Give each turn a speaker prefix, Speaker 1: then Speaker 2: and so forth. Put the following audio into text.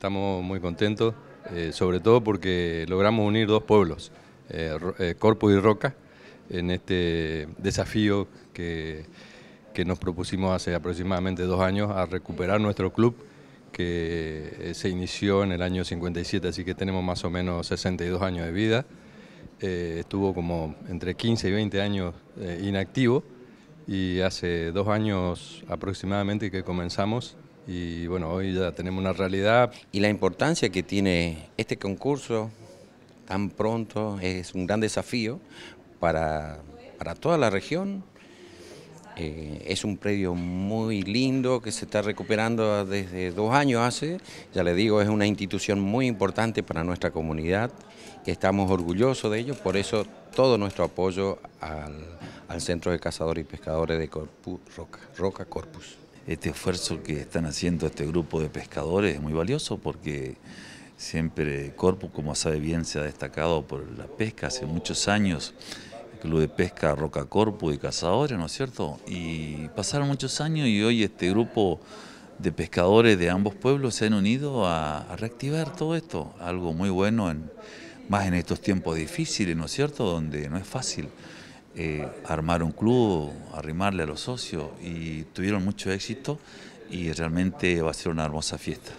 Speaker 1: Estamos muy contentos, eh, sobre todo porque logramos unir dos pueblos, eh, eh, ...Corpo y Roca, en este desafío que, que, nos propusimos hace aproximadamente dos años a recuperar nuestro club que se inició en el año 57, así que tenemos más o menos 62 años de vida. estuvo como entre 15 y 20 años inactivo y hace dos años aproximadamente que comenzamos y bueno, hoy ya tenemos una realidad. Y la importancia que tiene este concurso tan pronto
Speaker 2: es un gran desafío para, toda la región. Eh, es un predio muy lindo que se está recuperando desde dos años hace. Ya le digo, es una institución muy importante para nuestra comunidad. Estamos orgullosos
Speaker 3: de ello, por eso
Speaker 2: todo nuestro apoyo al, al Centro de Cazadores y Pescadores de Roca Corpus
Speaker 3: este esfuerzo que están haciendo este grupo de pescadores es muy valioso porque siempre Corpus, como sabe bien, se ha destacado por la pesca hace muchos años, el Club de Pesca Roca Corpus y Cazadores, ¿no es cierto? Y pasaron muchos años y hoy este grupo de pescadores de ambos pueblos se han unido a, reactivar todo esto, algo muy bueno, más en estos tiempos difíciles, ¿no es cierto?, donde no es fácil. Eh, armar un club, arrimarle a los socios y tuvieron mucho éxito y realmente va a ser una hermosa fiesta.